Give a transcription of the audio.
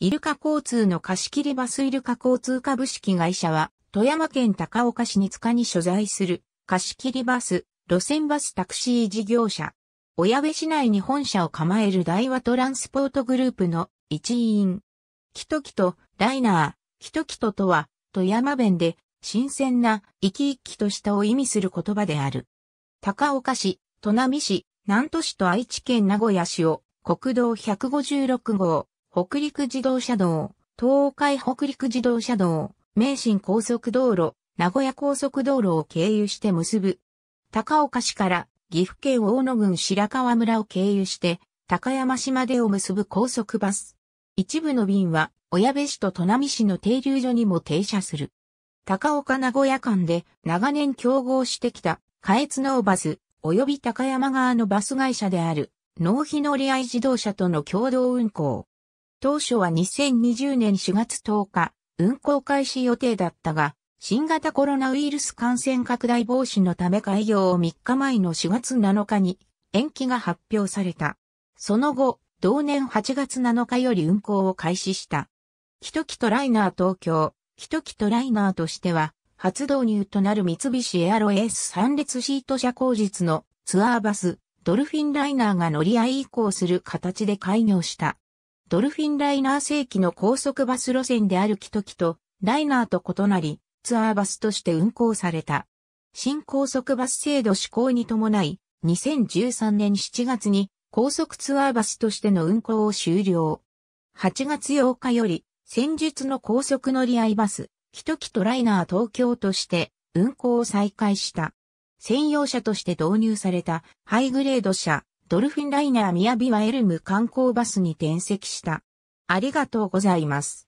イルカ交通の貸切バスイルカ交通株式会社は、富山県高岡市に塚に所在する貸切バス、路線バスタクシー事業者。小矢部市内に本社を構える大和トランスポートグループの一員。キトキト、ライナー、キトキトとは、富山弁で、新鮮な、生き生きとしたを意味する言葉である。高岡市、砺波市、南都市と愛知県名古屋市を、国道156号、北陸自動車道、東海北陸自動車道、名神高速道路、名古屋高速道路を経由して結ぶ。高岡市から岐阜県大野郡白川村を経由して、高山市までを結ぶ高速バス。一部の便は、小矢部市と砺波市の停留所にも停車する。高岡名古屋間で長年競合してきた、下越ノーバス、及び高山側のバス会社である、納品乗り合い自動車との共同運行。当初は2020年4月10日、運行開始予定だったが、新型コロナウイルス感染拡大防止のため開業を3日前の4月7日に延期が発表された。その後、同年8月7日より運行を開始した。キトキトライナー東京、キトキトライナーとしては、初導入となる三菱エアロエース3列シート車工実のツアーバス、ドルフィンライナーが乗り合い移行する形で開業した。ドルフィンライナー正規の高速バス路線であるキトキとライナーと異なり、ツアーバスとして運行された。新高速バス制度施行に伴い、2013年7月に高速ツアーバスとしての運行を終了。8月8日より、先日の高速乗り合いバス、キトキとライナー東京として運行を再開した。専用車として導入されたハイグレード車、ドルフィンライナーみやびはエルム観光バスに転籍した。ありがとうございます。